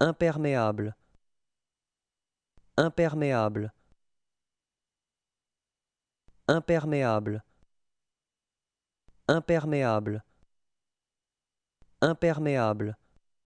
imperméable imperméable imperméable imperméable imperméable